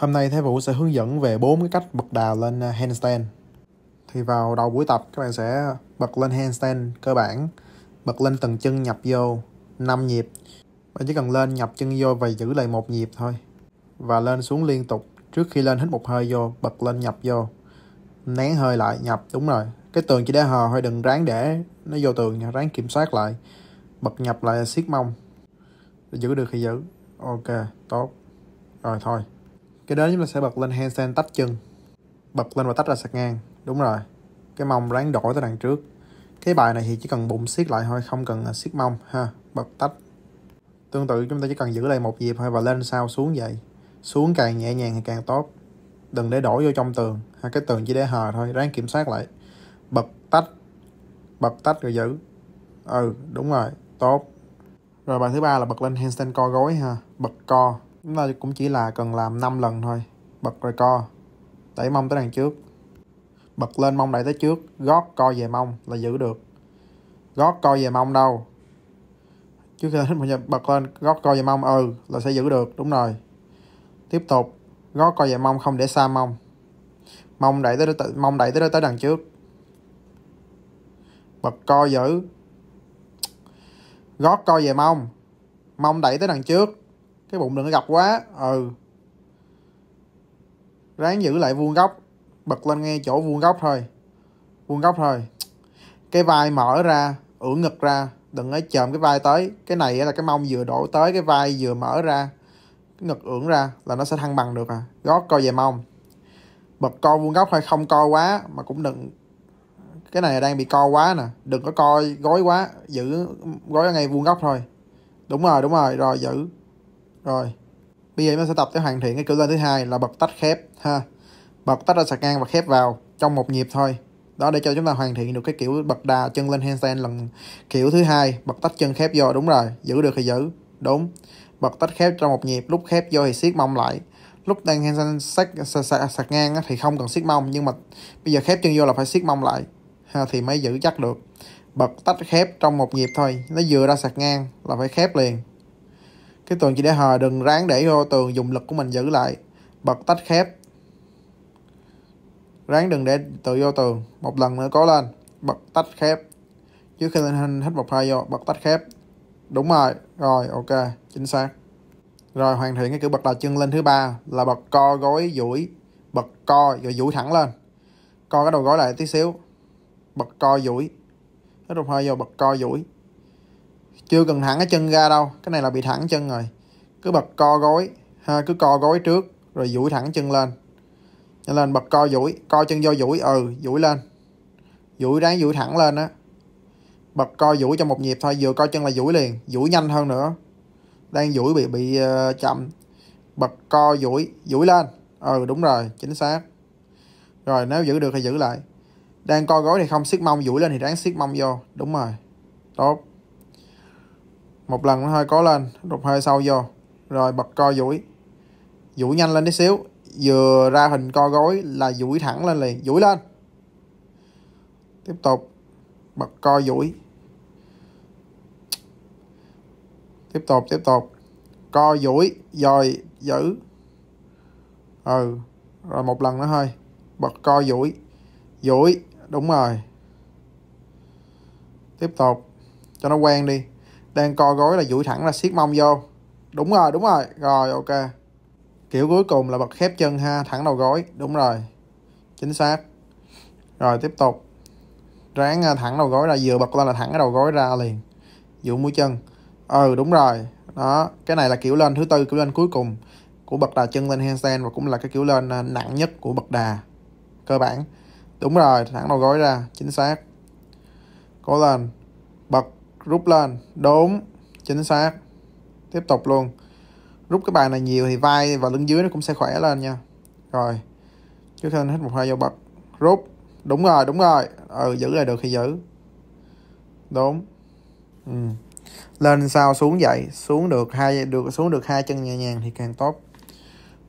Hôm nay thái Vũ sẽ hướng dẫn về bốn cái cách bật đà lên à, handstand. Thì vào đầu buổi tập các bạn sẽ bật lên handstand cơ bản, bật lên từng chân nhập vô 5 nhịp. Bạn chỉ cần lên nhập chân vô và giữ lại một nhịp thôi. Và lên xuống liên tục trước khi lên hít một hơi vô, bật lên nhập vô. Nén hơi lại, nhập, đúng rồi. Cái tường chỉ để hờ thôi, đừng ráng để nó vô tường nha, ráng kiểm soát lại. Bật nhập lại siết mông. Giữ được thì giữ. Ok, tốt. Rồi thôi cái đó chúng ta sẽ bật lên handstand tách chân bật lên và tách ra sạc ngang đúng rồi cái mông ráng đổi tới đằng trước cái bài này thì chỉ cần bụng siết lại thôi không cần à, siết mông ha bật tách tương tự chúng ta chỉ cần giữ lại một nhịp thôi và lên sau xuống vậy xuống càng nhẹ nhàng thì càng tốt đừng để đổ vô trong tường ha cái tường chỉ để hờ thôi ráng kiểm soát lại bật tách bật tách rồi giữ ừ đúng rồi tốt rồi bài thứ ba là bật lên handstand co gối ha bật co chúng ta cũng chỉ là cần làm 5 lần thôi bật rồi co đẩy mông tới đằng trước bật lên mông đẩy tới trước gót co về mông là giữ được gót co về mông đâu trước khi mình bật lên gót co về mông ừ là sẽ giữ được đúng rồi tiếp tục gót co về mông không để xa mông mông đẩy tới mông đẩy tới tới đằng trước bật co giữ gót co về mông mông đẩy tới đằng trước cái bụng đừng có gập quá ừ ráng giữ lại vuông góc bật lên ngay chỗ vuông góc thôi vuông góc thôi cái vai mở ra ưỡn ngực ra đừng có chồm cái vai tới cái này là cái mông vừa đổ tới cái vai vừa mở ra cái ngực ưỡn ra là nó sẽ thăng bằng được à gót co về mông bật co vuông góc hay không co quá mà cũng đừng cái này đang bị co quá nè đừng có co gối quá giữ gối ngay vuông góc thôi đúng rồi đúng rồi rồi giữ rồi bây giờ chúng ta sẽ tập tới hoàn thiện cái cửa lên thứ hai là bật tách khép ha bật tách ra sạc ngang và khép vào trong một nhịp thôi đó để cho chúng ta hoàn thiện được cái kiểu bật đà chân lên handstand lần kiểu thứ hai bật tách chân khép vô đúng rồi giữ được thì giữ đúng bật tách khép trong một nhịp lúc khép vô thì siết mông lại lúc đang handstand sạc, sạc, sạc, sạc ngang thì không cần siết mông nhưng mà bây giờ khép chân vô là phải siết mông lại ha, thì mới giữ chắc được bật tách khép trong một nhịp thôi nó vừa ra sạc ngang là phải khép liền cái tường chỉ để hờ đừng ráng để vô tường dùng lực của mình giữ lại. Bật tách khép. Ráng đừng để tự vô tường. Một lần nữa cố lên. Bật tách khép. Trước khi lên hình hết một hai vô. Bật tách khép. Đúng rồi. Rồi ok. Chính xác. Rồi hoàn thiện cái kiểu bật đầu chân lên thứ ba là bật co gối duỗi. Bật co rồi duỗi thẳng lên. Co cái đầu gối lại tí xíu. Bật co duỗi. hết một hơi vô bật co duỗi chưa cần thẳng cái chân ra đâu cái này là bị thẳng chân rồi cứ bật co gối ha cứ co gối trước rồi duỗi thẳng chân lên cho nên bật co duỗi co chân vô duỗi ừ duỗi lên duỗi ráng duỗi thẳng lên á bật co duỗi trong một nhịp thôi vừa co chân là duỗi liền duỗi nhanh hơn nữa đang duỗi bị bị uh, chậm bật co duỗi duỗi lên ừ đúng rồi chính xác rồi nếu giữ được thì giữ lại đang co gối thì không siết mông duỗi lên thì ráng siết mông vô đúng rồi tốt một lần nó hơi có lên rụt hơi sâu vô rồi bật co duỗi duỗi nhanh lên tí xíu vừa ra hình co gối là duỗi thẳng lên liền duỗi lên tiếp tục bật co duỗi tiếp tục tiếp tục co duỗi rồi giữ ừ rồi một lần nữa thôi bật co duỗi duỗi đúng rồi tiếp tục cho nó quen đi đang co gối là duỗi thẳng là siết mông vô đúng rồi đúng rồi rồi ok kiểu cuối cùng là bật khép chân ha thẳng đầu gối đúng rồi chính xác rồi tiếp tục ráng à, thẳng đầu gối ra vừa bật lên là thẳng cái đầu gối ra liền dụ mũi chân ừ đúng rồi đó cái này là kiểu lên thứ tư kiểu lên cuối cùng của bật đà chân lên handstand và cũng là cái kiểu lên à, nặng nhất của bật đà cơ bản đúng rồi thẳng đầu gối ra chính xác cố lên bật rút lên đúng chính xác tiếp tục luôn rút cái bàn này nhiều thì vai và lưng dưới nó cũng sẽ khỏe lên nha rồi trước thêm hết một hai vô bật rút đúng rồi đúng rồi ừ giữ là được thì giữ đúng ừ. lên sao xuống dậy xuống được hai được xuống được hai chân nhẹ nhàng thì càng tốt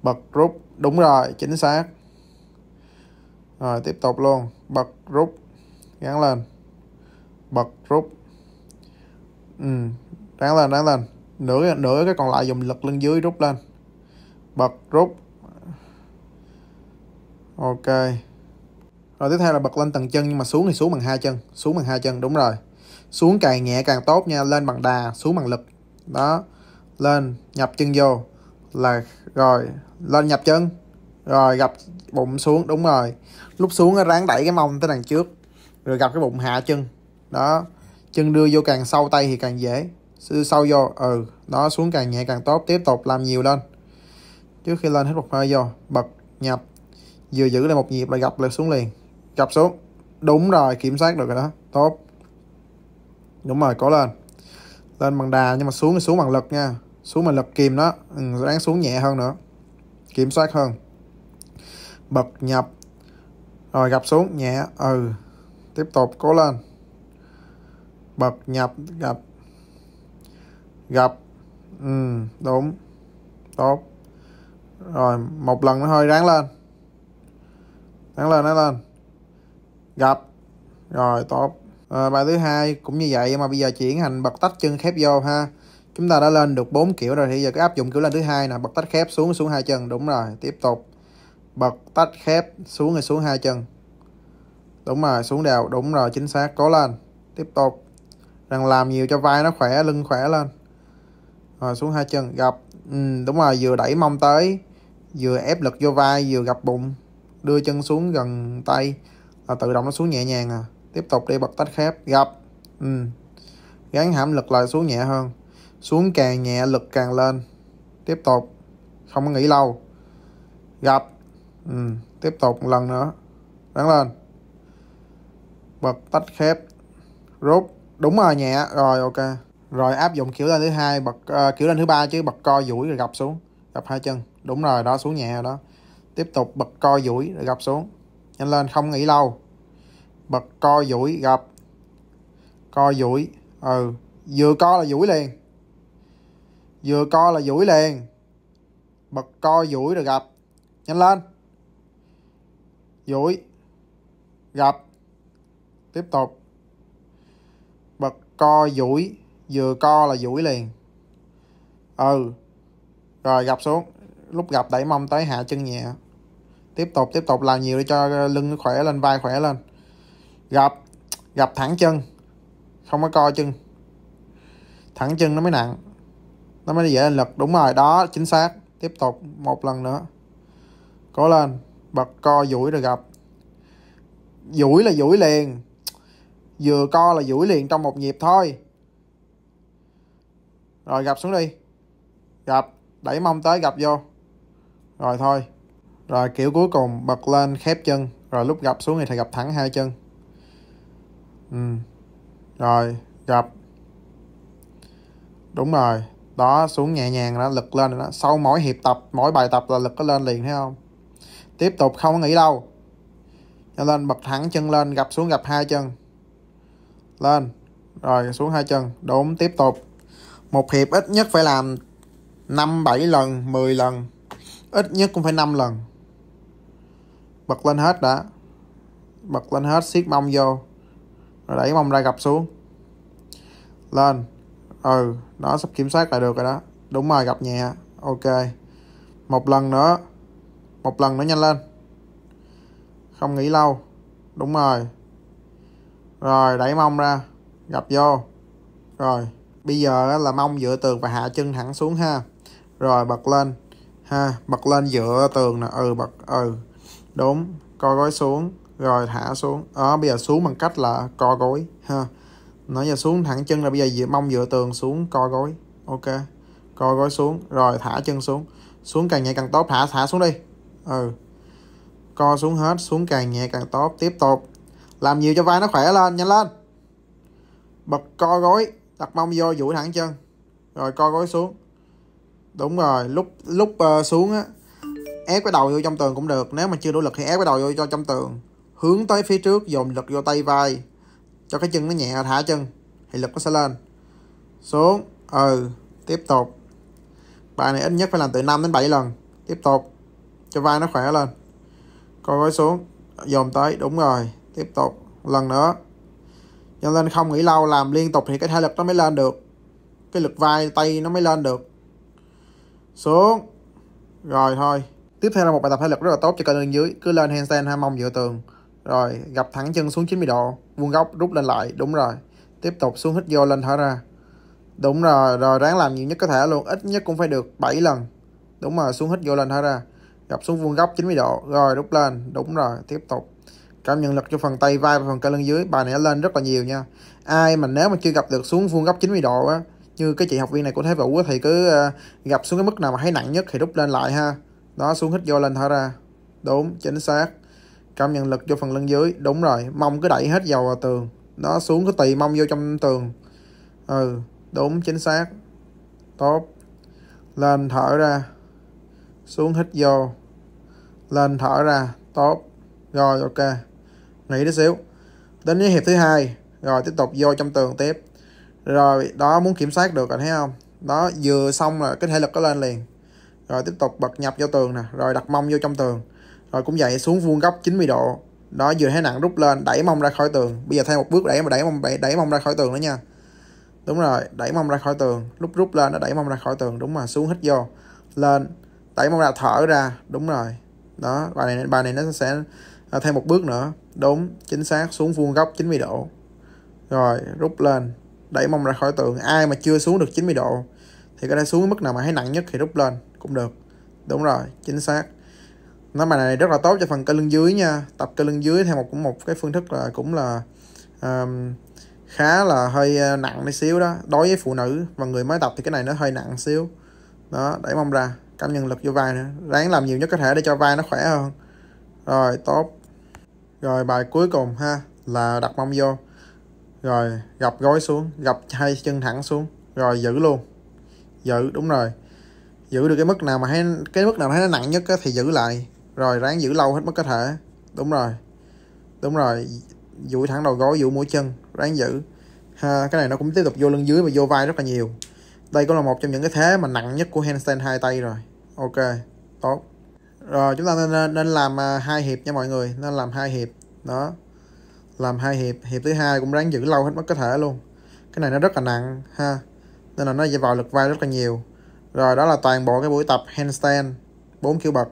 bật rút đúng rồi chính xác rồi tiếp tục luôn bật rút gắn lên bật rút ừ lên đáng lên nửa nửa cái còn lại dùng lực lưng dưới rút lên bật rút ok rồi tiếp theo là bật lên tầng chân nhưng mà xuống thì xuống bằng hai chân xuống bằng hai chân đúng rồi xuống càng nhẹ càng tốt nha lên bằng đà xuống bằng lực đó lên nhập chân vô là rồi lên nhập chân rồi gặp bụng xuống đúng rồi lúc xuống ráng đẩy cái mông tới đằng trước rồi gặp cái bụng hạ chân đó chân đưa vô càng sâu tay thì càng dễ đưa sâu vô ừ nó xuống càng nhẹ càng tốt tiếp tục làm nhiều lên trước khi lên hết một hơi vô bật nhập vừa giữ lại một nhịp là gặp lại xuống liền gặp xuống đúng rồi kiểm soát được rồi đó tốt đúng rồi cố lên lên bằng đà nhưng mà xuống thì xuống bằng lực nha xuống bằng lực kìm đó ừ, ráng xuống nhẹ hơn nữa kiểm soát hơn bật nhập rồi gặp xuống nhẹ ừ tiếp tục cố lên bập nhập gặp gặp ừ, đúng tốt rồi một lần nó hơi ráng lên ráng lên ráng lên gặp rồi tốt à, bài thứ hai cũng như vậy mà bây giờ chuyển hành bật tách chân khép vô ha chúng ta đã lên được bốn kiểu rồi thì giờ cái áp dụng kiểu lên thứ hai nè bật tách khép xuống xuống hai chân đúng rồi tiếp tục bật tách khép xuống rồi xuống hai chân đúng rồi xuống đều đúng rồi chính xác cố lên tiếp tục rằng làm nhiều cho vai nó khỏe lưng khỏe lên rồi xuống hai chân gặp, ừ, đúng rồi vừa đẩy mông tới vừa ép lực vô vai vừa gặp bụng đưa chân xuống gần tay là tự động nó xuống nhẹ nhàng à tiếp tục đi bật tách khép gặp, ừ. gắn hãm lực lại xuống nhẹ hơn xuống càng nhẹ lực càng lên tiếp tục không có nghỉ lâu gặp, ừ. tiếp tục một lần nữa gắn lên bật tách khép rút đúng rồi nhẹ rồi ok rồi áp dụng kiểu lên thứ hai bật uh, kiểu lên thứ ba chứ bật co duỗi rồi gập xuống gập hai chân đúng rồi đó xuống nhẹ rồi đó tiếp tục bật co duỗi rồi gập xuống nhanh lên không nghỉ lâu bật co duỗi gập co duỗi ừ vừa co là duỗi liền vừa co là duỗi liền bật co duỗi rồi gập nhanh lên duỗi gập tiếp tục co duỗi vừa co là duỗi liền ừ rồi gập xuống lúc gập đẩy mông tới hạ chân nhẹ tiếp tục tiếp tục làm nhiều để cho lưng khỏe lên vai khỏe lên gập gập thẳng chân không có co chân thẳng chân nó mới nặng nó mới dễ lên lực đúng rồi đó chính xác tiếp tục một lần nữa cố lên bật co duỗi rồi gập duỗi là duỗi liền vừa co là duỗi liền trong một nhịp thôi rồi gặp xuống đi gặp đẩy mông tới gặp vô rồi thôi rồi kiểu cuối cùng bật lên khép chân rồi lúc gặp xuống thì thầy gập thẳng hai chân ừ. rồi gặp đúng rồi đó xuống nhẹ nhàng đó lực lên đó sau mỗi hiệp tập mỗi bài tập là lực có lên liền thấy không tiếp tục không có nghỉ đâu cho nên bật thẳng chân lên gặp xuống gặp hai chân lên rồi xuống hai chân đốn tiếp tục một hiệp ít nhất phải làm 5 7 lần 10 lần ít nhất cũng phải 5 lần bật lên hết đã bật lên hết siết mông vô rồi đẩy mông ra gặp xuống lên ừ nó sắp kiểm soát lại được rồi đó đúng rồi gặp nhẹ ok một lần nữa một lần nữa nhanh lên không nghĩ lâu đúng rồi rồi đẩy mông ra gập vô rồi bây giờ là mông dựa tường và hạ chân thẳng xuống ha rồi bật lên ha bật lên dựa tường nè ừ bật ừ đúng co gối xuống rồi thả xuống đó ờ, bây giờ xuống bằng cách là co gối ha nãy giờ xuống thẳng chân là bây giờ dựa mông dựa tường xuống co gối ok co gối xuống rồi thả chân xuống xuống càng nhẹ càng tốt thả thả xuống đi ừ co xuống hết xuống càng nhẹ càng tốt tiếp tục làm nhiều cho vai nó khỏe lên nhanh lên bật co gối đặt mông vô duỗi thẳng chân rồi co gối xuống đúng rồi lúc lúc uh, xuống á ép cái đầu vô trong tường cũng được nếu mà chưa đủ lực thì ép cái đầu vô cho trong tường hướng tới phía trước dồn lực vô tay vai cho cái chân nó nhẹ thả chân thì lực nó sẽ lên xuống ừ tiếp tục bài này ít nhất phải làm từ 5 đến 7 lần tiếp tục cho vai nó khỏe lên co gối xuống dồn tới đúng rồi tiếp tục lần nữa cho nên không nghỉ lâu làm liên tục thì cái thể lực nó mới lên được cái lực vai tay nó mới lên được xuống rồi thôi tiếp theo là một bài tập thể lực rất là tốt cho cơ lưng dưới cứ lên handstand hai mông dựa tường rồi gặp thẳng chân xuống 90 độ vuông góc rút lên lại đúng rồi tiếp tục xuống hít vô lên thở ra đúng rồi rồi ráng làm nhiều nhất có thể luôn ít nhất cũng phải được 7 lần đúng rồi xuống hít vô lên thở ra gặp xuống vuông góc 90 độ rồi rút lên đúng rồi tiếp tục cảm nhận lực cho phần tay vai và phần cơ lưng dưới bài này nó lên rất là nhiều nha ai mà nếu mà chưa gặp được xuống vuông góc 90 độ á như cái chị học viên này của Thế Vũ á, thì cứ ờ, gặp xuống cái mức nào mà thấy nặng nhất thì rút lên lại ha đó xuống hít vô lên thở ra đúng chính xác cảm nhận lực cho phần lưng dưới đúng rồi mông cứ đẩy hết dầu vào tường nó xuống cứ tì mông vô trong tường ừ đúng chính xác tốt lên thở ra xuống hít vô lên thở ra tốt rồi ok nghỉ tí xíu đến với hiệp thứ hai rồi tiếp tục vô trong tường tiếp rồi đó muốn kiểm soát được rồi thấy không đó vừa xong là cái thể lực nó lên liền rồi tiếp tục bật nhập vô tường nè rồi đặt mông vô trong tường rồi cũng vậy xuống vuông góc 90 độ đó vừa thấy nặng rút lên đẩy mông ra khỏi tường bây giờ thêm một bước đẩy mà đẩy mông đẩy, đẩy mông ra khỏi tường nữa nha đúng rồi đẩy mông ra khỏi tường lúc rút lên nó đẩy mông ra khỏi tường đúng mà xuống hít vô lên đẩy mông ra thở ra đúng rồi đó bài này bài này nó sẽ à, thêm một bước nữa đúng chính xác xuống vuông góc 90 độ rồi rút lên đẩy mông ra khỏi tường ai mà chưa xuống được 90 độ thì có thể xuống mức nào mà thấy nặng nhất thì rút lên cũng được đúng rồi chính xác nó bài này rất là tốt cho phần cơ lưng dưới nha tập cơ lưng dưới theo một cũng một cái phương thức là cũng là um, khá là hơi ờ, nặng tí xíu đó đối với phụ nữ và người mới tập thì cái này nó hơi nặng xíu đó đẩy mông ra cảm nhận lực vô vai nữa ráng làm nhiều nhất có thể để cho vai nó khỏe hơn rồi tốt rồi bài cuối cùng ha là đặt mông vô rồi gập gối xuống gập hai chân thẳng xuống rồi giữ luôn giữ đúng rồi giữ được cái mức nào mà thấy cái mức nào thấy nó nặng nhất á, thì giữ lại rồi ráng giữ lâu hết mức có thể đúng rồi đúng rồi duỗi thẳng đầu gối duỗi mũi chân ráng giữ ha, cái này nó cũng tiếp tục vô lưng dưới và vô vai rất là nhiều đây cũng là một trong những cái thế mà nặng nhất của handstand hai tay rồi ok tốt rồi chúng ta nên nên làm à, hai hiệp nha mọi người nên làm hai hiệp đó làm hai hiệp hiệp thứ hai cũng ráng giữ lâu hết mức có thể luôn cái này nó rất là nặng ha nên là nó vào lực vai rất là nhiều rồi đó là toàn bộ cái buổi tập handstand 4 kiểu bậc